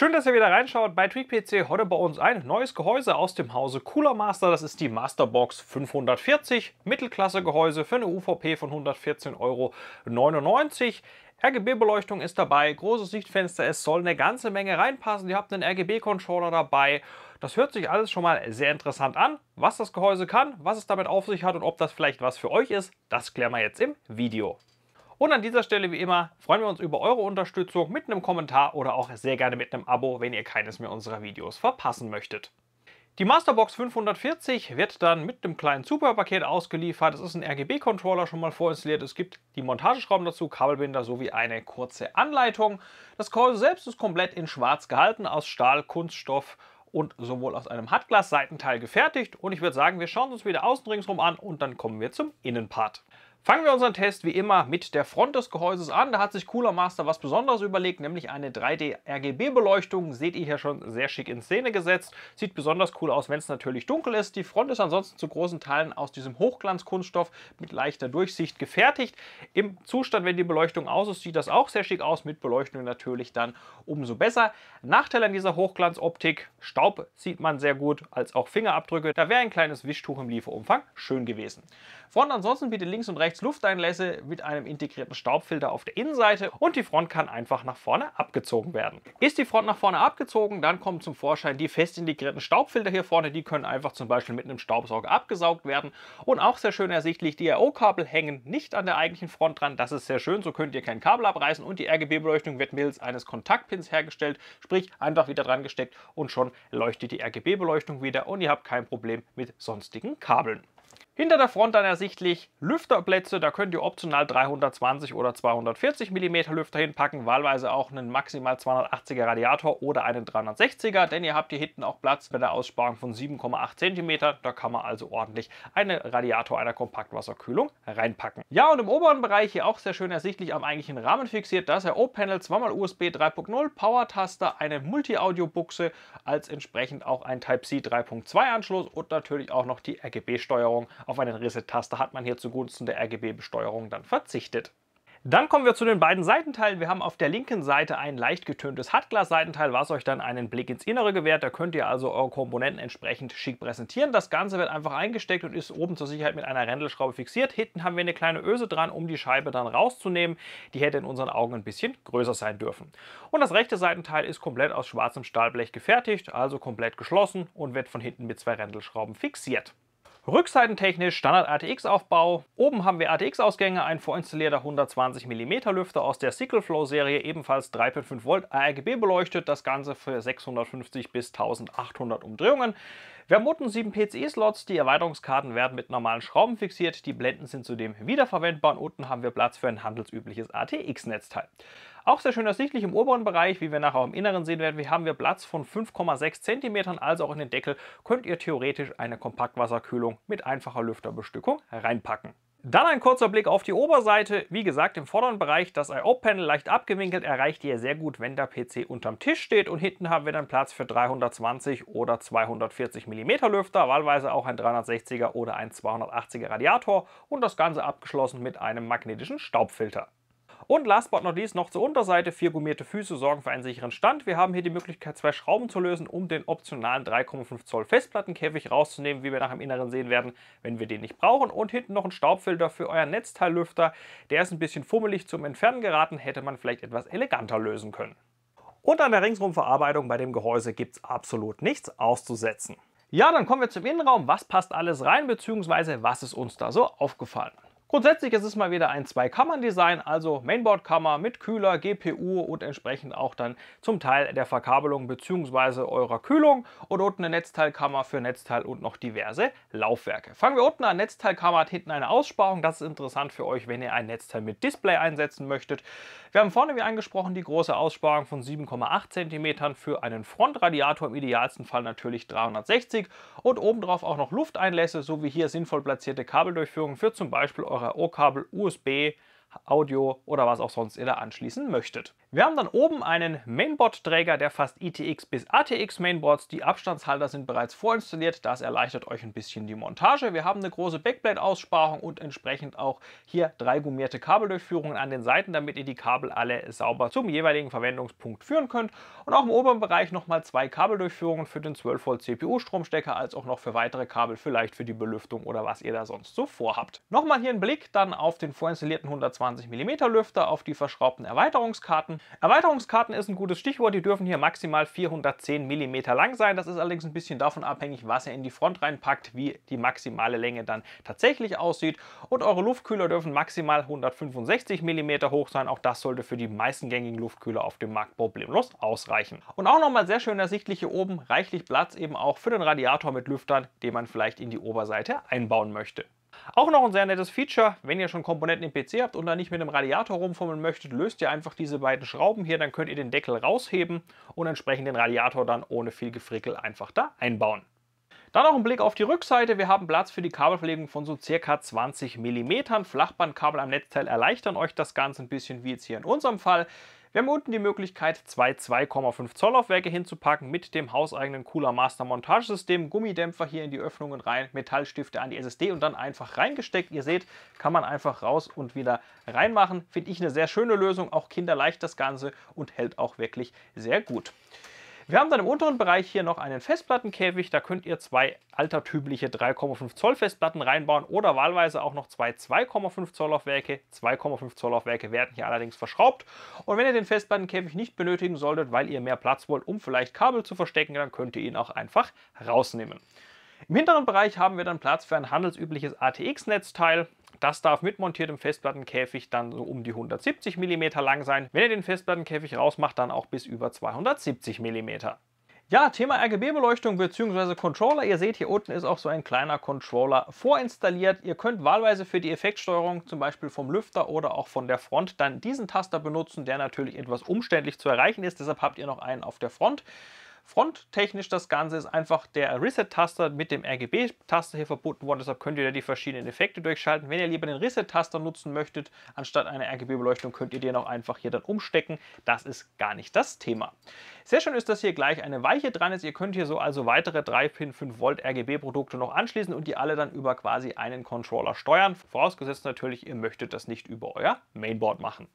Schön, dass ihr wieder reinschaut bei Tweak Heute bei uns ein neues Gehäuse aus dem Hause Cooler Master. Das ist die Masterbox 540, Mittelklasse-Gehäuse für eine UVP von 114,99 Euro. RGB-Beleuchtung ist dabei, großes Sichtfenster, es soll eine ganze Menge reinpassen. Ihr habt einen RGB-Controller dabei. Das hört sich alles schon mal sehr interessant an. Was das Gehäuse kann, was es damit auf sich hat und ob das vielleicht was für euch ist, das klären wir jetzt im Video. Und an dieser Stelle wie immer freuen wir uns über eure Unterstützung mit einem Kommentar oder auch sehr gerne mit einem Abo, wenn ihr keines mehr unserer Videos verpassen möchtet. Die Masterbox 540 wird dann mit einem kleinen Zubehörpaket ausgeliefert. Es ist ein RGB-Controller schon mal vorinstalliert. Es gibt die Montageschrauben dazu, Kabelbinder sowie eine kurze Anleitung. Das Gehäuse selbst ist komplett in schwarz gehalten, aus Stahl, Kunststoff und sowohl aus einem Hartglas-Seitenteil gefertigt. Und ich würde sagen, wir schauen uns wieder außen ringsrum an und dann kommen wir zum Innenpart. Fangen wir unseren Test wie immer mit der Front des Gehäuses an. Da hat sich Cooler Master was Besonderes überlegt, nämlich eine 3D-RGB-Beleuchtung. Seht ihr hier schon sehr schick in Szene gesetzt. Sieht besonders cool aus, wenn es natürlich dunkel ist. Die Front ist ansonsten zu großen Teilen aus diesem Hochglanzkunststoff mit leichter Durchsicht gefertigt. Im Zustand, wenn die Beleuchtung aus ist, sieht das auch sehr schick aus. Mit Beleuchtung natürlich dann umso besser. Nachteil an dieser Hochglanzoptik, Staub sieht man sehr gut, als auch Fingerabdrücke. Da wäre ein kleines Wischtuch im Lieferumfang schön gewesen. Front ansonsten bietet links und rechts rechts Lufteinlässe mit einem integrierten Staubfilter auf der Innenseite und die Front kann einfach nach vorne abgezogen werden. Ist die Front nach vorne abgezogen, dann kommen zum Vorschein die fest integrierten Staubfilter hier vorne. Die können einfach zum Beispiel mit einem Staubsauger abgesaugt werden und auch sehr schön ersichtlich, die RO-Kabel hängen nicht an der eigentlichen Front dran. Das ist sehr schön, so könnt ihr kein Kabel abreißen und die RGB-Beleuchtung wird mittels eines Kontaktpins hergestellt, sprich einfach wieder dran gesteckt und schon leuchtet die RGB-Beleuchtung wieder und ihr habt kein Problem mit sonstigen Kabeln. Hinter der Front dann ersichtlich Lüfterplätze, da könnt ihr optional 320 oder 240 mm Lüfter hinpacken, wahlweise auch einen maximal 280er Radiator oder einen 360er, denn ihr habt hier hinten auch Platz bei der Aussparung von 7,8 cm, da kann man also ordentlich einen Radiator einer Kompaktwasserkühlung reinpacken. Ja und im oberen Bereich hier auch sehr schön ersichtlich am eigentlichen Rahmen fixiert, das RO-Panel, zweimal USB 3.0, Power-Taster, eine Multi-Audio-Buchse als entsprechend auch ein Type-C 3.2 Anschluss und natürlich auch noch die RGB-Steuerung auf eine Reset-Taste hat man hier zugunsten der RGB-Besteuerung dann verzichtet. Dann kommen wir zu den beiden Seitenteilen. Wir haben auf der linken Seite ein leicht getöntes Hartglas-Seitenteil, was euch dann einen Blick ins Innere gewährt. Da könnt ihr also eure Komponenten entsprechend schick präsentieren. Das Ganze wird einfach eingesteckt und ist oben zur Sicherheit mit einer Rändelschraube fixiert. Hinten haben wir eine kleine Öse dran, um die Scheibe dann rauszunehmen. Die hätte in unseren Augen ein bisschen größer sein dürfen. Und das rechte Seitenteil ist komplett aus schwarzem Stahlblech gefertigt, also komplett geschlossen und wird von hinten mit zwei Rändelschrauben fixiert. Rückseitentechnisch Standard ATX-Aufbau. Oben haben wir ATX-Ausgänge, ein vorinstallierter 120 mm Lüfter aus der Cycle Flow Serie, ebenfalls 3.5 Volt ARGB beleuchtet, das Ganze für 650 bis 1800 Umdrehungen. Vermuten 7 PCI-Slots, die Erweiterungskarten werden mit normalen Schrauben fixiert, die Blenden sind zudem wiederverwendbar und unten haben wir Platz für ein handelsübliches ATX-Netzteil. Auch sehr schön ersichtlich im oberen Bereich, wie wir nachher im Inneren sehen werden, wir haben wir Platz von 5,6 cm, also auch in den Deckel könnt ihr theoretisch eine Kompaktwasserkühlung mit einfacher Lüfterbestückung reinpacken. Dann ein kurzer Blick auf die Oberseite. Wie gesagt, im vorderen Bereich das I.O.-Panel leicht abgewinkelt, erreicht ihr sehr gut, wenn der PC unterm Tisch steht. Und hinten haben wir dann Platz für 320 oder 240 mm Lüfter, wahlweise auch ein 360er oder ein 280er Radiator und das Ganze abgeschlossen mit einem magnetischen Staubfilter. Und last but not least noch zur Unterseite. Vier gummierte Füße sorgen für einen sicheren Stand. Wir haben hier die Möglichkeit, zwei Schrauben zu lösen, um den optionalen 3,5 Zoll Festplattenkäfig rauszunehmen, wie wir nach dem Inneren sehen werden, wenn wir den nicht brauchen. Und hinten noch ein Staubfilter für euren Netzteillüfter. Der ist ein bisschen fummelig zum Entfernen geraten, hätte man vielleicht etwas eleganter lösen können. Und an der Ringsumverarbeitung bei dem Gehäuse gibt es absolut nichts auszusetzen. Ja, dann kommen wir zum Innenraum. Was passt alles rein, beziehungsweise was ist uns da so aufgefallen? Grundsätzlich ist es mal wieder ein Zwei-Kammern-Design, also Mainboard-Kammer mit Kühler, GPU und entsprechend auch dann zum Teil der Verkabelung bzw. eurer Kühlung und unten eine Netzteilkammer für Netzteil und noch diverse Laufwerke. Fangen wir unten an, Netzteilkammer hat hinten eine Aussparung, das ist interessant für euch, wenn ihr ein Netzteil mit Display einsetzen möchtet. Wir haben vorne, wie angesprochen, die große Aussparung von 7,8 cm für einen Frontradiator, im idealsten Fall natürlich 360 und obendrauf auch noch Lufteinlässe sowie hier sinnvoll platzierte Kabeldurchführungen für zum Beispiel eure Kopfhörer, O-Kabel, USB, Audio oder was auch sonst ihr da anschließen möchtet. Wir haben dann oben einen Mainboard-Träger, der fast ITX bis ATX Mainboards. Die Abstandshalter sind bereits vorinstalliert, das erleichtert euch ein bisschen die Montage. Wir haben eine große backblade aussparung und entsprechend auch hier drei gummierte Kabeldurchführungen an den Seiten, damit ihr die Kabel alle sauber zum jeweiligen Verwendungspunkt führen könnt. Und auch im oberen Bereich nochmal zwei Kabeldurchführungen für den 12 Volt CPU-Stromstecker, als auch noch für weitere Kabel, vielleicht für die Belüftung oder was ihr da sonst so vorhabt. Nochmal hier ein Blick dann auf den vorinstallierten 120 mm Lüfter, auf die verschraubten Erweiterungskarten Erweiterungskarten ist ein gutes Stichwort. Die dürfen hier maximal 410 mm lang sein. Das ist allerdings ein bisschen davon abhängig, was ihr in die Front reinpackt, wie die maximale Länge dann tatsächlich aussieht. Und eure Luftkühler dürfen maximal 165 mm hoch sein. Auch das sollte für die meisten gängigen Luftkühler auf dem Markt problemlos ausreichen. Und auch nochmal sehr schön ersichtlich hier oben reichlich Platz eben auch für den Radiator mit Lüftern, den man vielleicht in die Oberseite einbauen möchte. Auch noch ein sehr nettes Feature, wenn ihr schon Komponenten im PC habt und da nicht mit einem Radiator rumfummeln möchtet, löst ihr einfach diese beiden Schrauben hier, dann könnt ihr den Deckel rausheben und entsprechend den Radiator dann ohne viel Gefrickel einfach da einbauen. Dann noch ein Blick auf die Rückseite. Wir haben Platz für die Kabelverlegung von so circa 20 mm. Flachbandkabel am Netzteil erleichtern euch das Ganze ein bisschen wie jetzt hier in unserem Fall. Wir haben unten die Möglichkeit, zwei 2,5 Zoll Laufwerke hinzupacken mit dem hauseigenen Cooler Master Montagesystem, Gummidämpfer hier in die Öffnungen rein, Metallstifte an die SSD und dann einfach reingesteckt. Ihr seht, kann man einfach raus und wieder reinmachen. Finde ich eine sehr schöne Lösung, auch kinderleicht das Ganze und hält auch wirklich sehr gut. Wir haben dann im unteren Bereich hier noch einen Festplattenkäfig. Da könnt ihr zwei altertümliche 3,5 Zoll Festplatten reinbauen oder wahlweise auch noch zwei 2,5 Zoll Laufwerke. 2,5 Zoll Laufwerke werden hier allerdings verschraubt. Und wenn ihr den Festplattenkäfig nicht benötigen solltet, weil ihr mehr Platz wollt, um vielleicht Kabel zu verstecken, dann könnt ihr ihn auch einfach rausnehmen. Im hinteren Bereich haben wir dann Platz für ein handelsübliches ATX-Netzteil. Das darf mit montiertem Festplattenkäfig dann so um die 170 mm lang sein. Wenn ihr den Festplattenkäfig rausmacht, dann auch bis über 270 mm. Ja, Thema RGB-Beleuchtung bzw. Controller. Ihr seht, hier unten ist auch so ein kleiner Controller vorinstalliert. Ihr könnt wahlweise für die Effektsteuerung zum Beispiel vom Lüfter oder auch von der Front dann diesen Taster benutzen, der natürlich etwas umständlich zu erreichen ist. Deshalb habt ihr noch einen auf der Front. Fronttechnisch das Ganze ist einfach der Reset-Taster mit dem RGB-Taster hier verbunden worden. Deshalb könnt ihr da die verschiedenen Effekte durchschalten. Wenn ihr lieber den Reset-Taster nutzen möchtet, anstatt einer RGB-Beleuchtung, könnt ihr den auch einfach hier dann umstecken. Das ist gar nicht das Thema. Sehr schön ist, dass hier gleich eine Weiche dran ist. Ihr könnt hier so also weitere 3-Pin 5-Volt RGB-Produkte noch anschließen und die alle dann über quasi einen Controller steuern. Vorausgesetzt natürlich, ihr möchtet das nicht über euer Mainboard machen.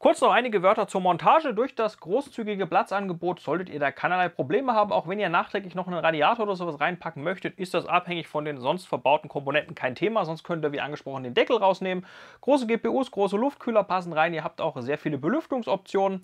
Kurz noch einige Wörter zur Montage. Durch das großzügige Platzangebot solltet ihr da keinerlei Probleme haben. Auch wenn ihr nachträglich noch einen Radiator oder sowas reinpacken möchtet, ist das abhängig von den sonst verbauten Komponenten kein Thema. Sonst könnt ihr, wie angesprochen, den Deckel rausnehmen. Große GPUs, große Luftkühler passen rein. Ihr habt auch sehr viele Belüftungsoptionen.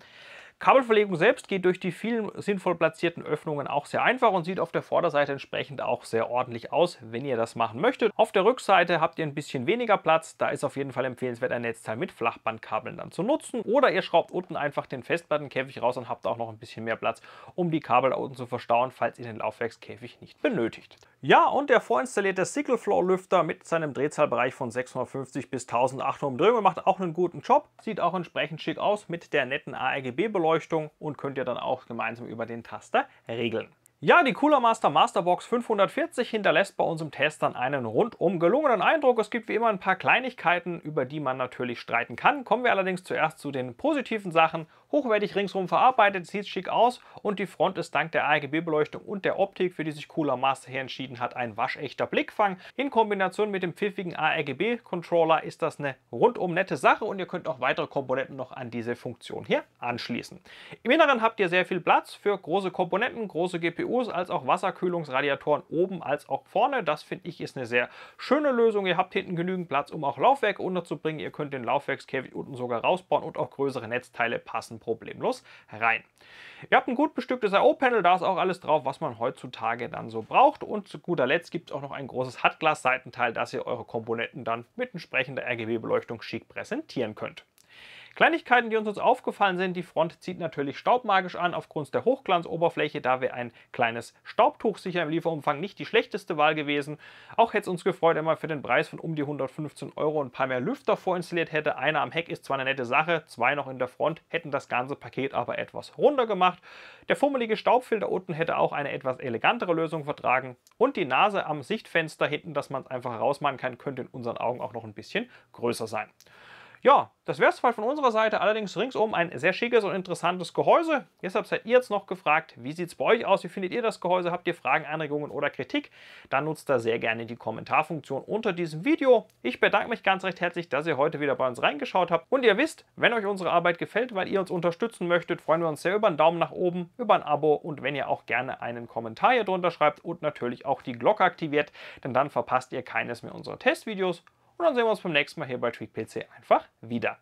Kabelverlegung selbst geht durch die vielen sinnvoll platzierten Öffnungen auch sehr einfach und sieht auf der Vorderseite entsprechend auch sehr ordentlich aus, wenn ihr das machen möchtet. Auf der Rückseite habt ihr ein bisschen weniger Platz, da ist auf jeden Fall empfehlenswert, ein Netzteil mit Flachbandkabeln dann zu nutzen oder ihr schraubt unten einfach den Festplattenkäfig raus und habt auch noch ein bisschen mehr Platz, um die Kabel da unten zu verstauen, falls ihr den Laufwerkskäfig nicht benötigt. Ja, und der vorinstallierte Sickle Flow Lüfter mit seinem Drehzahlbereich von 650 bis 1800 Umdrehungen macht auch einen guten Job, sieht auch entsprechend schick aus mit der netten argb belohnung Beleuchtung und könnt ihr dann auch gemeinsam über den Taster regeln. Ja, die Cooler Master Masterbox 540 hinterlässt bei unserem Test dann einen rundum gelungenen Eindruck. Es gibt wie immer ein paar Kleinigkeiten, über die man natürlich streiten kann. Kommen wir allerdings zuerst zu den positiven Sachen hochwertig ringsrum verarbeitet, sieht schick aus und die Front ist dank der RGB-Beleuchtung und der Optik, für die sich Cooler Master hier entschieden hat, ein waschechter Blickfang. In Kombination mit dem pfiffigen ARGB-Controller ist das eine rundum nette Sache und ihr könnt auch weitere Komponenten noch an diese Funktion hier anschließen. Im Inneren habt ihr sehr viel Platz für große Komponenten, große GPUs, als auch Wasserkühlungsradiatoren oben als auch vorne. Das finde ich ist eine sehr schöne Lösung. Ihr habt hinten genügend Platz, um auch Laufwerk unterzubringen. Ihr könnt den Laufwerkskäfig unten sogar rausbauen und auch größere Netzteile passend problemlos rein. Ihr habt ein gut bestücktes I.O.-Panel, da ist auch alles drauf, was man heutzutage dann so braucht. Und zu guter Letzt gibt es auch noch ein großes Hutglas-Seitenteil, das ihr eure Komponenten dann mit entsprechender RGB-Beleuchtung schick präsentieren könnt. Kleinigkeiten, die uns jetzt aufgefallen sind, die Front zieht natürlich staubmagisch an aufgrund der Hochglanzoberfläche, da wäre ein kleines Staubtuch sicher im Lieferumfang nicht die schlechteste Wahl gewesen. Auch hätte es uns gefreut, wenn man für den Preis von um die 115 Euro ein paar mehr Lüfter vorinstalliert hätte. Einer am Heck ist zwar eine nette Sache, zwei noch in der Front, hätten das ganze Paket aber etwas runder gemacht. Der fummelige Staubfilter unten hätte auch eine etwas elegantere Lösung vertragen und die Nase am Sichtfenster hinten, dass man es einfach rausmachen kann, könnte in unseren Augen auch noch ein bisschen größer sein. Ja, das wäre es halt von unserer Seite. Allerdings ringsum ein sehr schickes und interessantes Gehäuse. Deshalb seid ihr jetzt noch gefragt, wie sieht es bei euch aus? Wie findet ihr das Gehäuse? Habt ihr Fragen, Anregungen oder Kritik? Dann nutzt da sehr gerne die Kommentarfunktion unter diesem Video. Ich bedanke mich ganz recht herzlich, dass ihr heute wieder bei uns reingeschaut habt. Und ihr wisst, wenn euch unsere Arbeit gefällt, weil ihr uns unterstützen möchtet, freuen wir uns sehr über einen Daumen nach oben, über ein Abo und wenn ihr auch gerne einen Kommentar hier drunter schreibt und natürlich auch die Glocke aktiviert, denn dann verpasst ihr keines mehr unserer Testvideos. Und dann sehen wir uns beim nächsten Mal hier bei TweakPC einfach wieder.